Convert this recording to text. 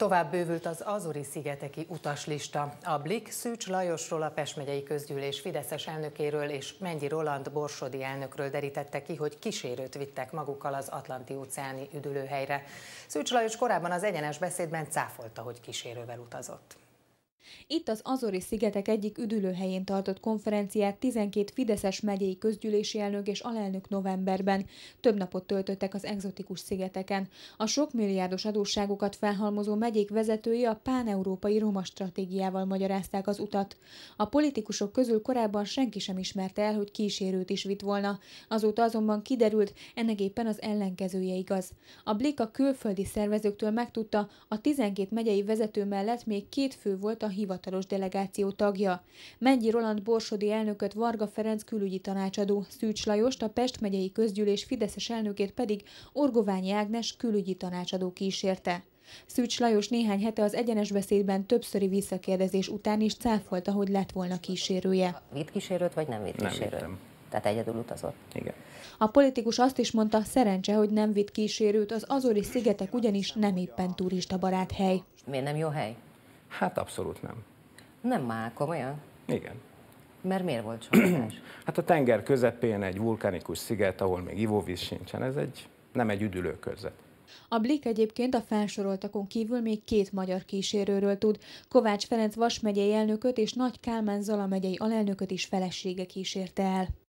Tovább bővült az Azori szigeteki utaslista. A Blik Szűcs Lajosról, a Pest megyei közgyűlés Fideszes elnökéről és Mennyi Roland Borsodi elnökről derítette ki, hogy kísérőt vittek magukkal az Atlanti óceáni üdülőhelyre. Szűcs Lajos korábban az egyenes beszédben cáfolta, hogy kísérővel utazott. Itt az Azori-szigetek egyik üdülőhelyén tartott konferenciát 12 Fideszes megyei közgyűlési elnök és alelnök novemberben. Több napot töltöttek az egzotikus szigeteken. A sok milliárdos adósságokat felhalmozó megyék vezetői a páneurópai roma stratégiával magyarázták az utat. A politikusok közül korábban senki sem ismerte el, hogy kísérőt is vitt volna. Azóta azonban kiderült, ennek éppen az ellenkezője igaz. A Blik a külföldi szervezőktől megtudta, a 12 megyei vezető mellett még két fő volt a hivatalos delegáció tagja. Mennyi Roland Borsodi elnököt Varga Ferenc külügyi tanácsadó, Szűcs Lajost, a Pest megyei közgyűlés Fideszes elnökét pedig Orgoványi Ágnes külügyi tanácsadó kísérte. Szűcs Lajos néhány hete az egyenes beszédben többszöri visszakérdezés után is cáfolta, hogy lett volna kísérője. Vitt kísérőt, vagy nem vitt kísérőt? Nem Tehát egyedül utazott. Igen. A politikus azt is mondta, szerencse, hogy nem vitt kísérőt, az Azori szigetek ugyanis nem éppen turista barát hely. Miért nem jó hely? Hát abszolút nem. Nem már, komolyan? Igen. Mert miért volt csalódás? hát a tenger közepén egy vulkanikus sziget, ahol még ivóvíz sincsen, ez egy, nem egy üdülő körzet. A Blik egyébként a felsoroltakon kívül még két magyar kísérőről tud. Kovács Ferenc Vas megyei elnököt és Nagy Kálmán Zala megyei alelnököt is felesége kísérte el.